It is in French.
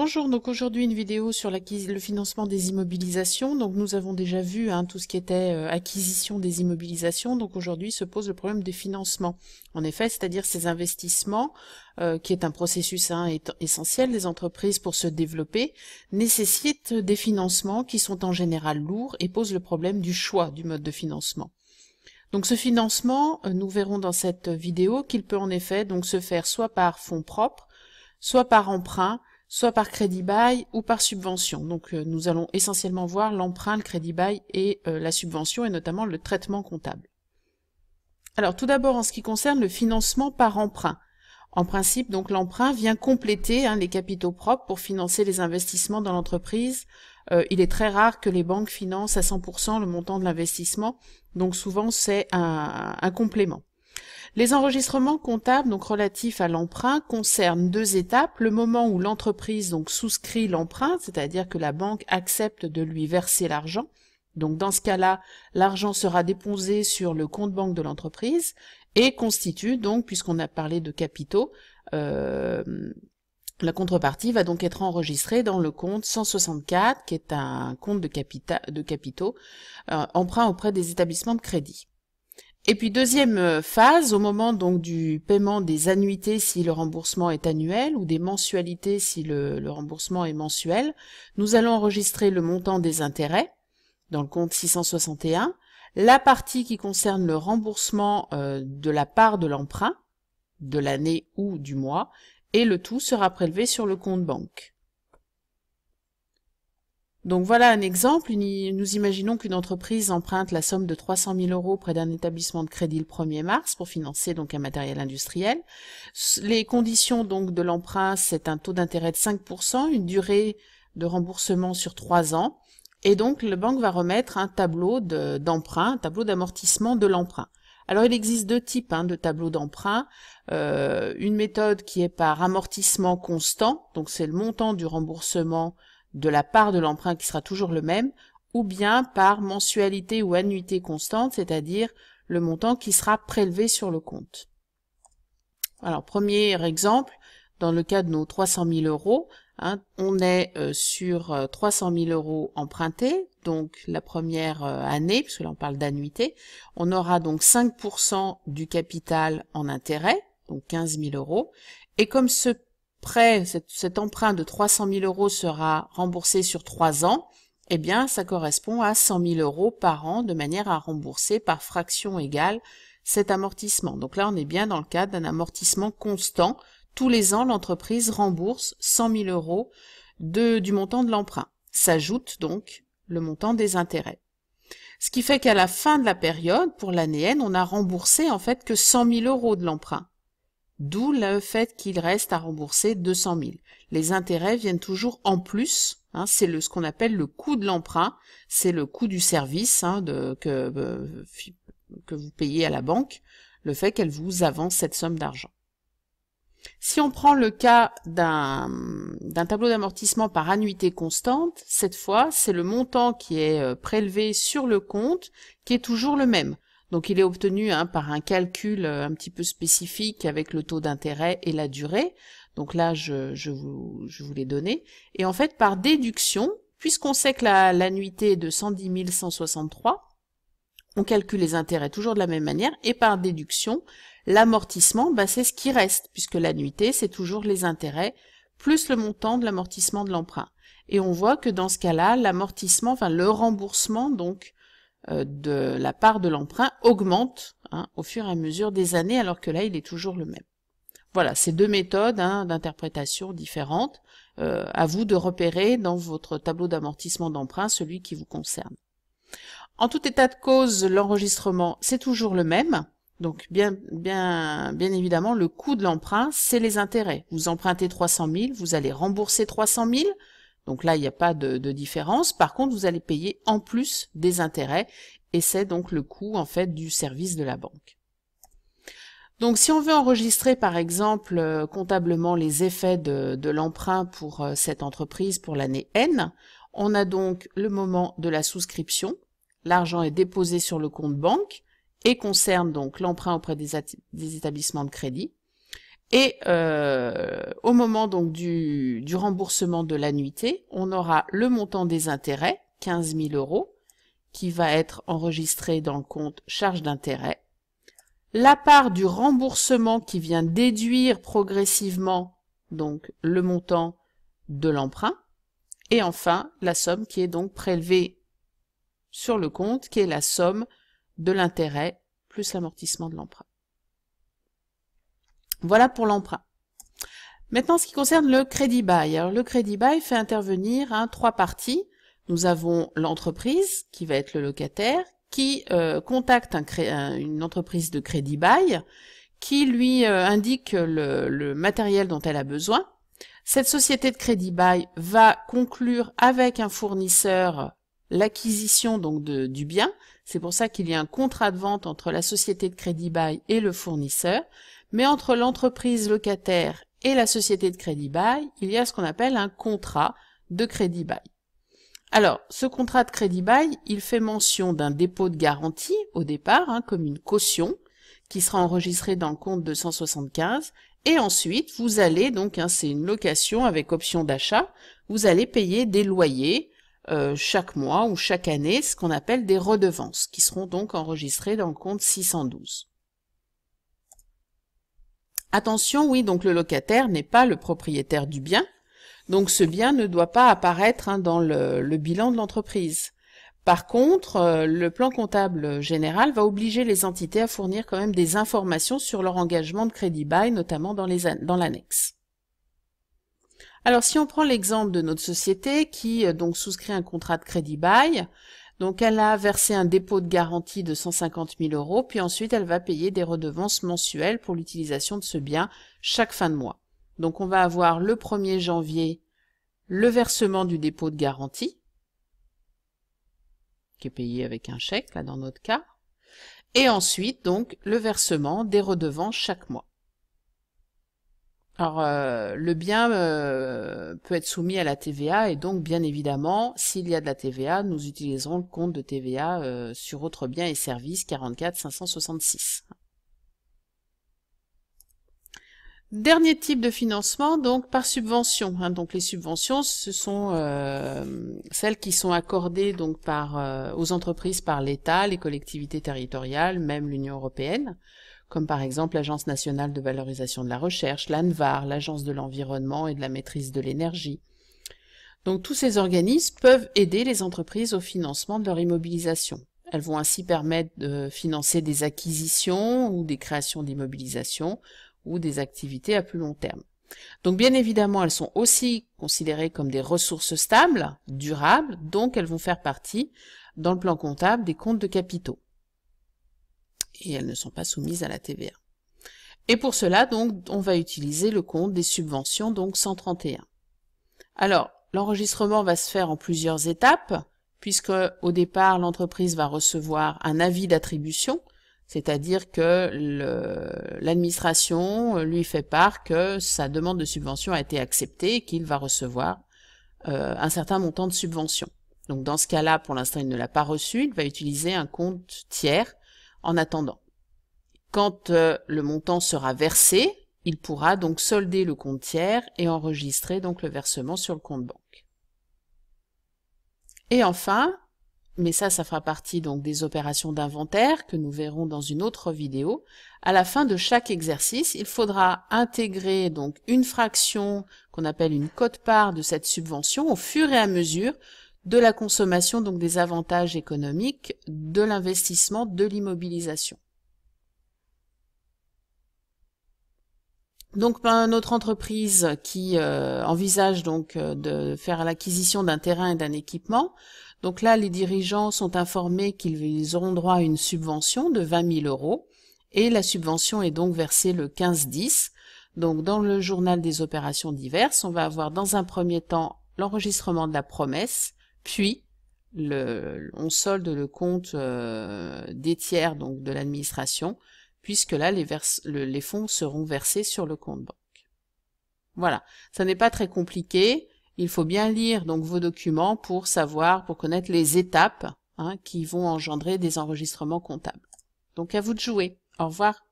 Bonjour, donc aujourd'hui une vidéo sur le financement des immobilisations. Donc nous avons déjà vu hein, tout ce qui était euh, acquisition des immobilisations. Donc aujourd'hui se pose le problème des financements. En effet, c'est-à-dire ces investissements, euh, qui est un processus hein, essentiel des entreprises pour se développer, nécessitent des financements qui sont en général lourds et posent le problème du choix du mode de financement. Donc ce financement, euh, nous verrons dans cette vidéo qu'il peut en effet donc se faire soit par fonds propres, soit par emprunt, soit par crédit bail ou par subvention. Donc euh, nous allons essentiellement voir l'emprunt, le crédit bail et euh, la subvention et notamment le traitement comptable. Alors tout d'abord en ce qui concerne le financement par emprunt. En principe, donc l'emprunt vient compléter hein, les capitaux propres pour financer les investissements dans l'entreprise. Euh, il est très rare que les banques financent à 100% le montant de l'investissement, donc souvent c'est un complément. Les enregistrements comptables donc relatifs à l'emprunt concernent deux étapes, le moment où l'entreprise donc souscrit l'emprunt, c'est-à-dire que la banque accepte de lui verser l'argent. Donc dans ce cas-là, l'argent sera déposé sur le compte banque de l'entreprise et constitue donc, puisqu'on a parlé de capitaux, euh, la contrepartie va donc être enregistrée dans le compte 164, qui est un compte de, capitaux, euh, emprunt auprès des établissements de crédit. Et puis deuxième euh, phase, au moment donc du paiement des annuités si le remboursement est annuel ou des mensualités si le, remboursement est mensuel, nous allons enregistrer le montant des intérêts dans le compte 661, la partie qui concerne le remboursement euh, de la part de l'emprunt de l'année ou du mois, et le tout sera prélevé sur le compte banque. Donc voilà un exemple. Nous imaginons qu'une entreprise emprunte la somme de 300 000 euros près d'un établissement de crédit le 1er mars pour financer donc un matériel industriel. Les conditions donc de l'emprunt, c'est un taux d'intérêt de 5%, une durée de remboursement sur 3 ans. Et donc, la banque va remettre un tableau d'emprunt, un tableau d'amortissement de l'emprunt. Alors, il existe deux types hein, de tableaux d'emprunt. Euh, une méthode qui est par amortissement constant, donc c'est le montant du remboursement de la part de l'emprunt qui sera toujours le même, ou bien par mensualité ou annuité constante, c'est-à-dire le montant qui sera prélevé sur le compte. Alors, premier exemple, dans le cas de nos 300 000 euros, hein, on est euh, sur 300 euh, 000 euros empruntés, donc la première euh, année, puisque là parle d'annuité, on aura donc 5% du capital en intérêt, donc 15 000 euros, et comme ce après cet, emprunt de 300 000 euros sera remboursé sur trois ans, eh bien, ça correspond à 100 000 euros par an de manière à rembourser par fraction égale cet amortissement. Donc là, on est bien dans le cadre d'un amortissement constant. Tous les ans, l'entreprise rembourse 100 000 euros de, du montant de l'emprunt. S'ajoute donc le montant des intérêts. Ce qui fait qu'à la fin de la période, pour l'année N, on a remboursé en fait que 100 000 euros de l'emprunt. D'où le fait qu'il reste à rembourser 200 000. Les intérêts viennent toujours en plus. Hein, c'est ce qu'on appelle le coût de l'emprunt. C'est le coût du service hein, que, euh, que vous payez à la banque, le fait qu'elle vous avance cette somme d'argent. Si on prend le cas d'un tableau d'amortissement par annuité constante, cette fois, c'est le montant qui est euh, prélevé sur le compte qui est toujours le même. Donc il est obtenu hein, par un calcul euh, un petit peu spécifique avec le taux d'intérêt et la durée. Donc là, je, je vous, l'ai donné. Et en fait, par déduction, puisqu'on sait que la, l'annuité est de 110 163, on calcule les intérêts toujours de la même manière, et par déduction, l'amortissement, bah, c'est ce qui reste, puisque l'annuité, c'est toujours les intérêts plus le montant de l'amortissement de l'emprunt. Et on voit que dans ce cas-là, l'amortissement, enfin le remboursement, donc euh, de la part de l'emprunt augmente hein, au fur et à mesure des années, alors que là, il est toujours le même. Voilà, c'est deux méthodes hein, d'interprétation différentes. Euh, à vous de repérer dans votre tableau d'amortissement d'emprunt celui qui vous concerne. En tout état de cause, l'enregistrement, c'est toujours le même. Donc, bien, bien, bien évidemment, le coût de l'emprunt, c'est les intérêts. Vous empruntez 300 000, vous allez rembourser 300 000, donc là, il n'y a pas de, différence. Par contre, vous allez payer en plus des intérêts et c'est donc le coût en fait du service de la banque. Donc si on veut enregistrer par exemple euh, comptablement les effets de, l'emprunt pour euh, cette entreprise pour l'année N, on a donc le moment de la souscription, l'argent est déposé sur le compte banque et concerne donc l'emprunt auprès des établissements de crédit. Et euh, au moment donc du, remboursement de l'annuité, on aura le montant des intérêts, 15 000 euros, qui va être enregistré dans le compte charge d'intérêt. La part du remboursement qui vient déduire progressivement donc le montant de l'emprunt. Et enfin, la somme qui est donc prélevée sur le compte, qui est la somme de l'intérêt plus l'amortissement de l'emprunt. Voilà pour l'emprunt. Maintenant, ce qui concerne le crédit bail. Alors, le crédit bail fait intervenir hein, trois parties. Nous avons l'entreprise, qui va être le locataire, qui euh, contacte une entreprise de crédit bail, qui lui euh, indique le, matériel dont elle a besoin. Cette société de crédit bail va conclure avec un fournisseur l'acquisition donc du bien. C'est pour ça qu'il y a un contrat de vente entre la société de crédit bail et le fournisseur. Mais entre l'entreprise locataire et la société de crédit bail, il y a ce qu'on appelle un contrat de crédit bail. Alors, ce contrat de crédit bail, il fait mention d'un dépôt de garantie au départ, hein, comme une caution, qui sera enregistrée dans le compte 275, et ensuite, vous allez, donc hein, c'est une location avec option d'achat, vous allez payer des loyers euh, chaque mois ou chaque année, ce qu'on appelle des redevances, qui seront donc enregistrées dans le compte 612. Attention, oui, donc le locataire n'est pas le propriétaire du bien, donc ce bien ne doit pas apparaître hein, dans le, bilan de l'entreprise. Par contre, euh, le plan comptable général va obliger les entités à fournir quand même des informations sur leur engagement de crédit bail, notamment dans l'annexe. Alors si on prend l'exemple de notre société qui euh, donc souscrit un contrat de crédit bail, donc elle a versé un dépôt de garantie de 150 000 euros, puis ensuite elle va payer des redevances mensuelles pour l'utilisation de ce bien chaque fin de mois. Donc on va avoir le 1er janvier le versement du dépôt de garantie, qui est payé avec un chèque là dans notre cas, et ensuite donc le versement des redevances chaque mois. Alors, euh, le bien euh, peut être soumis à la TVA et donc, bien évidemment, s'il y a de la TVA, nous utiliserons le compte de TVA euh, sur autres biens et services 44 566. Dernier type de financement, donc par subvention. Hein. donc les subventions, ce sont celles qui sont accordées donc par aux entreprises par l'État, les collectivités territoriales, même l'Union européenne comme par exemple l'Agence nationale de valorisation de la recherche, l'ANVAR, l'Agence de l'environnement et de la maîtrise de l'énergie. Donc tous ces organismes peuvent aider les entreprises au financement de leur immobilisation. Elles vont ainsi permettre de financer des acquisitions ou des créations d'immobilisation ou des activités à plus long terme. Donc bien évidemment, elles sont aussi considérées comme des ressources stables, durables, donc elles vont faire partie dans le plan comptable des comptes de capitaux et elles ne sont pas soumises à la TVA. Et pour cela, donc, on va utiliser le compte des subventions, donc 131. Alors, l'enregistrement va se faire en plusieurs étapes, puisque au départ, l'entreprise va recevoir un avis d'attribution, c'est-à-dire que l'administration euh, lui fait part que sa demande de subvention a été acceptée et qu'il va recevoir euh, un certain montant de subvention. Donc dans ce cas-là, pour l'instant, il ne l'a pas reçu, il va utiliser un compte tiers en attendant. Quand euh, le montant sera versé, il pourra donc solder le compte tiers et enregistrer donc le versement sur le compte banque. Et enfin, mais ça, ça fera partie donc des opérations d'inventaire que nous verrons dans une autre vidéo. À la fin de chaque exercice, il faudra intégrer donc une fraction qu'on appelle une cote-part de cette subvention au fur et à mesure de la consommation, donc des avantages économiques, de l'investissement, de l'immobilisation. Donc ben, une autre entreprise qui euh, envisage donc euh, de faire l'acquisition d'un terrain et d'un équipement, donc là les dirigeants sont informés qu'ils auront droit à une subvention de 20 000 euros et la subvention est donc versée le 15-10. Donc dans le journal des opérations diverses, on va avoir dans un premier temps l'enregistrement de la promesse, puis, le, on solde le compte euh, des tiers donc de l'administration, puisque là, les, les, fonds seront versés sur le compte banque. Voilà, ça n'est pas très compliqué. Il faut bien lire donc vos documents pour savoir, pour connaître les étapes hein, qui vont engendrer des enregistrements comptables. Donc à vous de jouer. Au revoir.